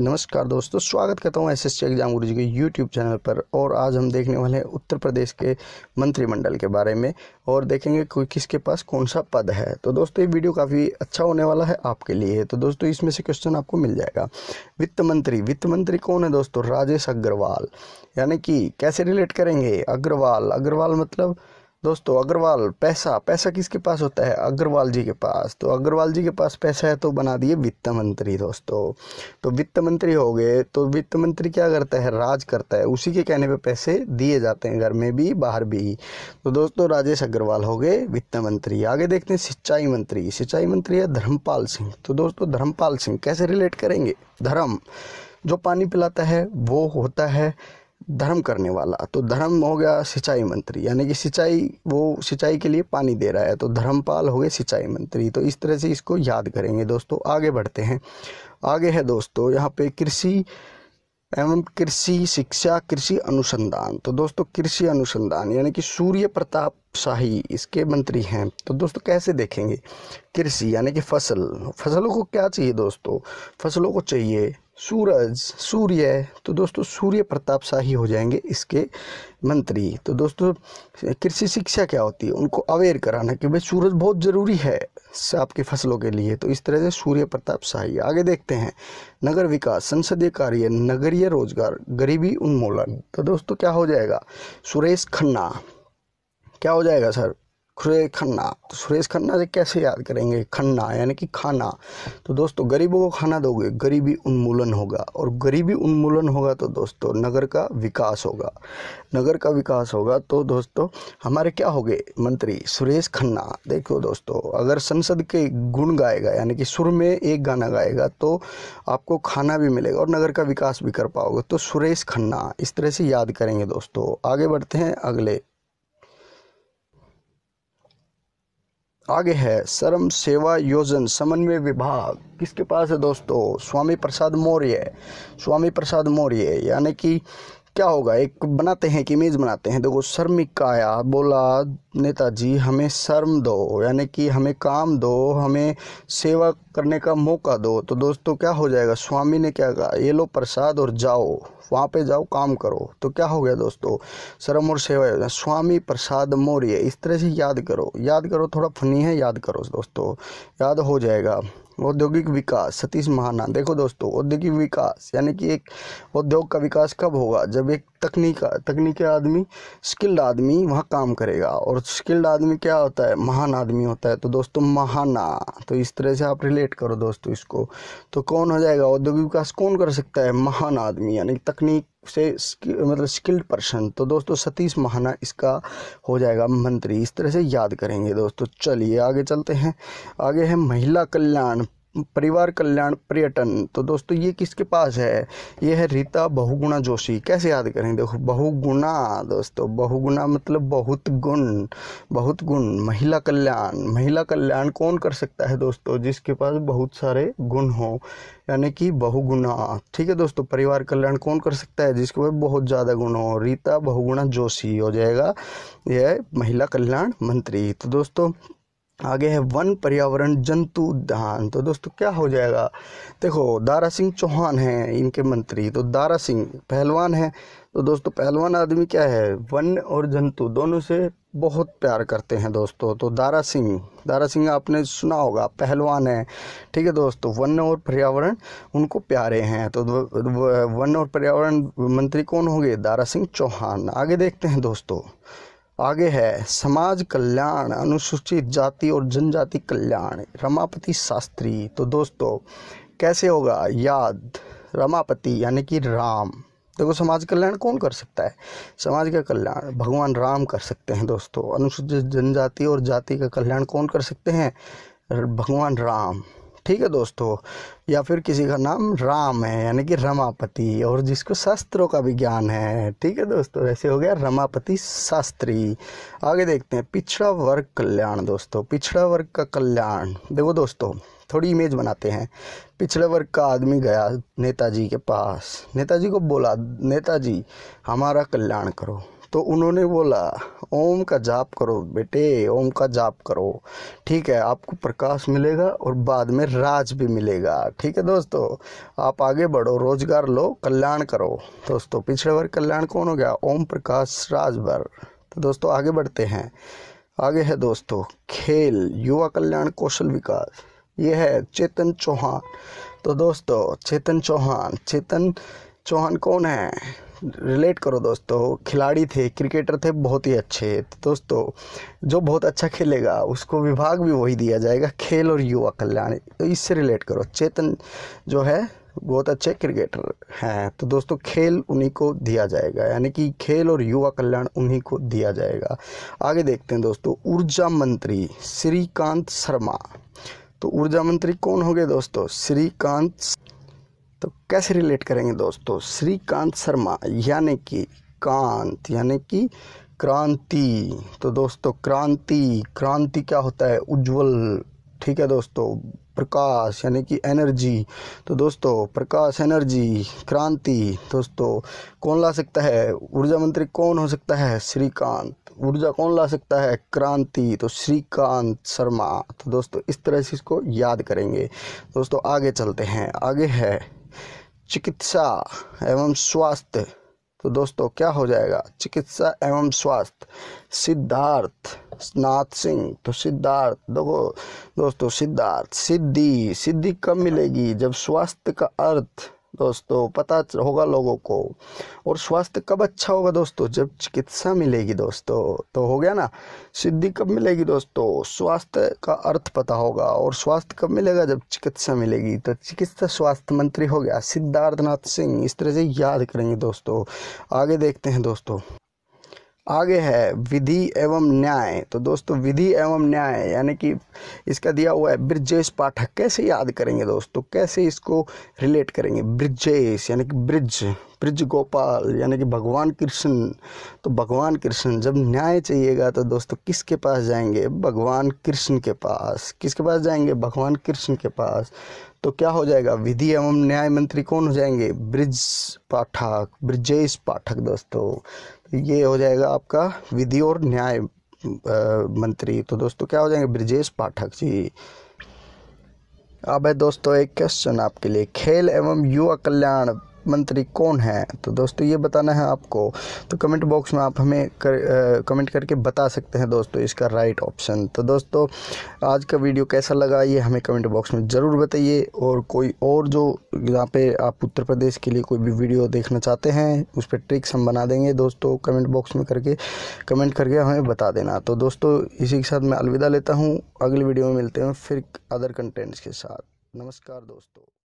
नमस्कार दोस्तों स्वागत करता हूँ एस एस एग्जाम गुरु जी के यूट्यूब चैनल पर और आज हम देखने वाले हैं उत्तर प्रदेश के मंत्रिमंडल के बारे में और देखेंगे कोई किसके पास कौन सा पद है तो दोस्तों ये वीडियो काफ़ी अच्छा होने वाला है आपके लिए तो दोस्तों इसमें से क्वेश्चन आपको मिल जाएगा वित्त मंत्री वित्त मंत्री कौन है दोस्तों राजेश अग्रवाल यानी कि कैसे रिलेट करेंगे अग्रवाल अग्रवाल मतलब दोस्तों अग्रवाल पैसा पैसा किसके पास होता है अग्रवाल जी के पास तो अग्रवाल जी के पास पैसा है तो बना दिए वित्त मंत्री दोस्तों तो वित्त मंत्री हो गए तो वित्त मंत्री क्या करता है राज करता है उसी के कहने पे पैसे दिए जाते हैं घर में भी बाहर भी तो दोस्तों राजेश अग्रवाल हो गए वित्त मंत्री आगे देखते हैं सिंचाई मंत्री सिंचाई मंत्री है धर्मपाल सिंह तो दोस्तों धर्मपाल सिंह कैसे रिलेट करेंगे धर्म जो पानी पिलाता है वो होता है धर्म करने वाला तो धर्म हो गया सिंचाई मंत्री यानी कि सिंचाई वो सिंचाई के लिए पानी दे रहा है तो धर्मपाल हो गए सिंचाई मंत्री तो इस तरह से इसको याद करेंगे दोस्तों आगे बढ़ते हैं आगे है दोस्तों यहाँ पे कृषि एवं कृषि शिक्षा कृषि अनुसंधान तो दोस्तों कृषि अनुसंधान यानी कि सूर्य प्रताप शाही इसके मंत्री हैं तो दोस्तों कैसे देखेंगे कृषि यानी कि फसल फसलों को क्या चाहिए दोस्तों फसलों को चाहिए सूरज सूर्य तो दोस्तों सूर्य प्रताप शाही हो जाएंगे इसके मंत्री तो दोस्तों कृषि शिक्षा क्या होती है उनको अवेयर कराना कि भाई सूरज बहुत ज़रूरी है आपकी फसलों के लिए तो इस तरह से सूर्य प्रताप शाही आगे देखते हैं नगर विकास संसदीय कार्य नगरीय रोजगार गरीबी उन्मूलन तो दोस्तों क्या हो जाएगा सुरेश खन्ना क्या हो जाएगा सर सुरेश खन्ना तो सुरेश खन्ना से कैसे याद करेंगे खन्ना यानी कि खाना तो दोस्तों गरीबों को खाना दोगे गरीबी उन्मूलन होगा और गरीबी उन्मूलन होगा तो दोस्तों नगर का विकास होगा नगर का विकास होगा तो दोस्तों हमारे क्या हो गए मंत्री सुरेश खन्ना देखो दोस्तों अगर संसद के गुण गाएगा यानी कि सुर में एक गाना गाएगा तो आपको खाना भी मिलेगा और नगर का विकास भी कर पाओगे तो सुरेश खन्ना इस तरह से याद करेंगे दोस्तों आगे बढ़ते हैं अगले आगे है श्रम सेवा योजन समन्वय विभाग किसके पास है दोस्तों स्वामी प्रसाद मौर्य स्वामी प्रसाद मौर्य यानी कि क्या होगा एक बनाते हैं एक इमेज बनाते हैं देखो श्रमिक आया बोला नेताजी हमें शर्म दो यानी कि हमें काम दो हमें सेवा करने का मौका दो तो दोस्तों क्या हो जाएगा स्वामी ने क्या कहा ये लो प्रसाद और जाओ वहाँ पे जाओ काम करो तो क्या हो गया दोस्तों शर्म और सेवा योजना स्वामी प्रसाद मौर्य इस तरह से याद करो याद करो थोड़ा फनी है याद करो दोस्तों याद हो जाएगा औद्योगिक विकास सतीश महाना देखो दोस्तों औद्योगिक विकास यानी कि एक उद्योग का विकास कब होगा जब एक तकनीक तकनीकी आदमी स्किल्ड आदमी वहाँ काम करेगा और स्किल्ड आदमी क्या होता है महान आदमी होता है तो दोस्तों महाना तो इस तरह से आप रिलेट करो दोस्तों इसको तो कौन हो जाएगा औद्योगिक विकास कौन कर सकता है महान आदमी यानी तकनीक से मतलब स्किल्ड पर्सन तो दोस्तों सतीश महाना इसका हो जाएगा मंत्री इस तरह से याद करेंगे दोस्तों चलिए आगे चलते हैं आगे है महिला कल्याण परिवार कल्याण पर्यटन तो दोस्तों ये किसके पास है ये है रीता बहुगुणा जोशी कैसे याद करें देखो बहुगुणा दोस्तों बहुगुणा मतलब बहुत गुण बहुत गुण महिला कल्याण महिला कल्याण कौन कर सकता है दोस्तों जिसके पास बहुत सारे गुण हो यानी कि बहुगुणा ठीक है दोस्तों परिवार कल्याण कौन कर सकता है जिसके पास बहुत ज़्यादा गुण हो रीता बहुगुणा जोशी हो जाएगा यह महिला कल्याण मंत्री तो दोस्तों आगे है वन पर्यावरण जंतु उद्यान तो दोस्तों क्या हो जाएगा देखो दारा सिंह चौहान हैं इनके मंत्री तो दारा सिंह पहलवान हैं तो दोस्तों पहलवान आदमी क्या है वन और जंतु दोनों से बहुत प्यार करते हैं दोस्तों तो दारा सिंह दारा सिंह आपने सुना होगा पहलवान है ठीक है दोस्तों वन और पर्यावरण उनको प्यारे हैं तो वन और पर्यावरण मंत्री कौन होंगे दारा सिंह चौहान आगे देखते हैं दोस्तों आगे है समाज कल्याण अनुसूचित जाति और जनजाति कल्याण रमापति शास्त्री तो दोस्तों कैसे होगा याद रमापति यानी कि राम देखो समाज कल्याण कौन कर सकता है समाज का कल्याण भगवान राम कर सकते हैं दोस्तों अनुसूचित जनजाति और जाति का कल्याण कौन कर सकते हैं भगवान राम ठीक है दोस्तों या फिर किसी का नाम राम है यानी कि रमापति और जिसको शास्त्रों का भी ज्ञान है ठीक है दोस्तों ऐसे हो गया रमापति शास्त्री आगे देखते हैं पिछड़ा वर्ग कल्याण दोस्तों पिछड़ा वर्ग का कल्याण देखो दोस्तों थोड़ी इमेज बनाते हैं पिछड़े वर्ग का आदमी गया नेताजी के पास नेताजी को बोला नेताजी हमारा कल्याण करो तो उन्होंने बोला ओम का जाप करो बेटे ओम का जाप करो ठीक है आपको प्रकाश मिलेगा और बाद में राज भी मिलेगा ठीक है दोस्तों आप आगे बढ़ो रोजगार लो कल्याण करो दोस्तों पिछड़े वर्ग कल्याण कौन हो गया ओम प्रकाश राजभर तो दोस्तों आगे बढ़ते हैं आगे है दोस्तों खेल युवा कल्याण कौशल विकास ये है चेतन चौहान तो दोस्तों चेतन चौहान चेतन चौहान कौन है रिलेट करो दोस्तों खिलाड़ी थे क्रिकेटर थे बहुत ही अच्छे तो दोस्तों जो बहुत अच्छा खेलेगा उसको विभाग भी वही दिया जाएगा खेल और युवा कल्याण तो इससे रिलेट करो चेतन जो है बहुत अच्छे क्रिकेटर हैं तो दोस्तों खेल उन्हीं को दिया जाएगा यानी कि खेल और युवा कल्याण उन्हीं को दिया जाएगा आगे देखते हैं दोस्तों ऊर्जा मंत्री श्रीकांत शर्मा तो ऊर्जा मंत्री कौन हो गए दोस्तों श्रीकांत तो कैसे रिलेट करेंगे दोस्तों श्रीकांत शर्मा यानी कि कांत यानी कि क्रांति तो दोस्तों क्रांति क्रांति क्या होता है उज्जवल ठीक है दोस्तों प्रकाश यानी कि एनर्जी तो दोस्तों प्रकाश एनर्जी क्रांति दोस्तों कौन ला सकता है ऊर्जा मंत्री कौन हो सकता है श्रीकांत ऊर्जा कौन ला सकता है क्रांति तो श्रीकांत शर्मा तो दोस्तों इस तरह से इसको याद करेंगे दोस्तों आगे चलते हैं आगे है चिकित्सा एवं स्वास्थ्य तो दोस्तों क्या हो जाएगा चिकित्सा एवं स्वास्थ्य सिद्धार्थ नाथ सिंह तो सिद्धार्थ देखो दोस्तों सिद्धार्थ सिद्धि सिद्धि कब मिलेगी जब स्वास्थ्य का अर्थ दोस्तों पता होगा लोगों को और स्वास्थ्य कब अच्छा होगा दोस्तों जब चिकित्सा मिलेगी दोस्तों तो हो गया ना सिद्धि कब मिलेगी दोस्तों स्वास्थ्य का अर्थ पता होगा और स्वास्थ्य कब मिलेगा जब चिकित्सा मिलेगी तो चिकित्सा स्वास्थ्य मंत्री हो गया सिद्धार्थनाथ सिंह इस तरह से याद करेंगे दोस्तों आगे देखते हैं दोस्तों आगे है विधि एवं न्याय तो दोस्तों विधि एवं न्याय यानी कि इसका दिया हुआ है ब्रिजेश पाठक कैसे याद करेंगे दोस्तों कैसे इसको रिलेट करेंगे ब्रिजेश यानी कि ब्रिज ब्रिज गोपाल यानी कि भगवान कृष्ण तो भगवान कृष्ण जब न्याय चाहिएगा तो दोस्तों किसके पास जाएंगे भगवान कृष्ण के पास किसके पास जाएंगे भगवान कृष्ण के पास तो क्या हो जाएगा विधि एवं न्याय मंत्री कौन हो जाएंगे ब्रिज पाठक ब्रिजेश पाठक दोस्तों ये हो जाएगा आपका विधि और न्याय मंत्री तो दोस्तों क्या हो जाएंगे ब्रजेश पाठक जी अब है दोस्तों एक क्वेश्चन आपके लिए खेल एवं युवा कल्याण मंत्री कौन है तो दोस्तों ये बताना है आपको तो कमेंट बॉक्स में आप हमें कर, कमेंट करके बता सकते हैं दोस्तों इसका राइट ऑप्शन तो दोस्तों आज का वीडियो कैसा लगा ये हमें कमेंट बॉक्स में ज़रूर बताइए और कोई और जो यहाँ पे आप उत्तर प्रदेश के लिए कोई भी वीडियो देखना चाहते हैं उस पर ट्रिक्स हम बना देंगे दोस्तों कमेंट बॉक्स में करके कमेंट करके हमें बता देना तो दोस्तों इसी के साथ मैं अलविदा लेता हूँ अगले वीडियो में मिलते हैं फिर अदर कंटेंट्स के साथ नमस्कार दोस्तों